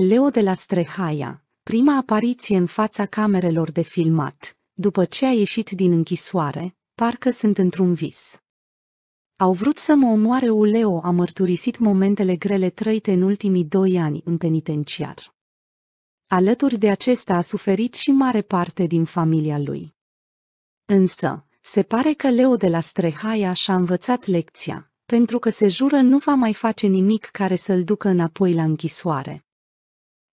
Leo de la Strehaia, prima apariție în fața camerelor de filmat, după ce a ieșit din închisoare, parcă sunt într-un vis. Au vrut să mă omoare Leo a mărturisit momentele grele trăite în ultimii doi ani în penitenciar. Alături de acesta a suferit și mare parte din familia lui. Însă, se pare că Leo de la Strehaia și-a învățat lecția, pentru că se jură nu va mai face nimic care să-l ducă înapoi la închisoare.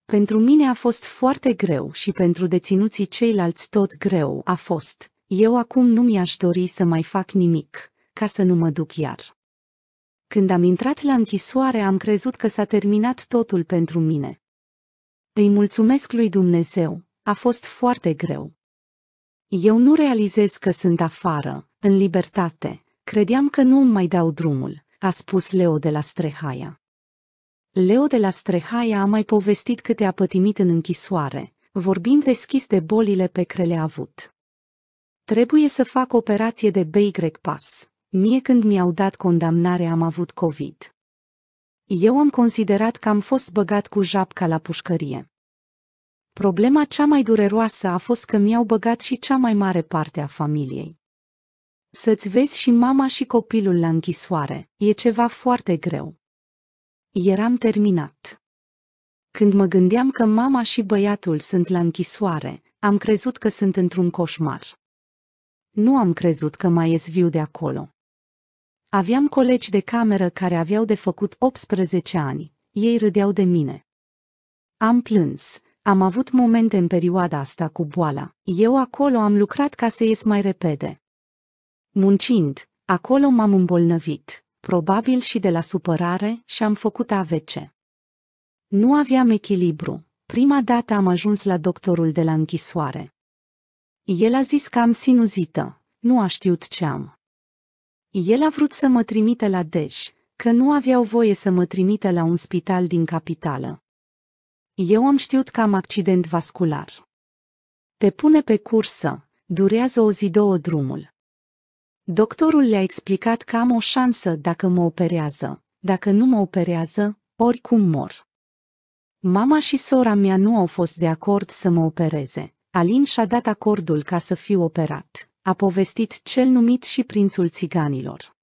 Pentru mine a fost foarte greu și pentru deținuții ceilalți tot greu a fost. Eu acum nu mi-aș dori să mai fac nimic, ca să nu mă duc iar. Când am intrat la închisoare am crezut că s-a terminat totul pentru mine. Îi mulțumesc lui Dumnezeu, a fost foarte greu. Eu nu realizez că sunt afară, în libertate, credeam că nu îmi mai dau drumul, a spus Leo de la Strehaia. Leo de la Strehaia a mai povestit câte a pătimit în închisoare, vorbind deschis de bolile pe care le-a avut. Trebuie să fac operație de BY pas. Mie când mi-au dat condamnare am avut COVID. Eu am considerat că am fost băgat cu japca la pușcărie. Problema cea mai dureroasă a fost că mi-au băgat și cea mai mare parte a familiei. Să-ți vezi și mama și copilul la închisoare, e ceva foarte greu. Eram terminat. Când mă gândeam că mama și băiatul sunt la închisoare, am crezut că sunt într-un coșmar. Nu am crezut că mai ies viu de acolo. Aveam colegi de cameră care aveau de făcut 18 ani, ei râdeau de mine. Am plâns, am avut momente în perioada asta cu boala, eu acolo am lucrat ca să ies mai repede. Muncind, acolo m-am îmbolnăvit probabil și de la supărare, și am făcut AVC. Nu aveam echilibru. Prima dată am ajuns la doctorul de la închisoare. El a zis că am sinuzită, nu a știut ce am. El a vrut să mă trimite la Dej, că nu aveau voie să mă trimite la un spital din capitală. Eu am știut că am accident vascular. Te pune pe cursă, durează o zi două drumul. Doctorul le-a explicat că am o șansă dacă mă operează, dacă nu mă operează, oricum mor. Mama și sora mea nu au fost de acord să mă opereze. Alin și-a dat acordul ca să fiu operat. A povestit cel numit și prințul țiganilor.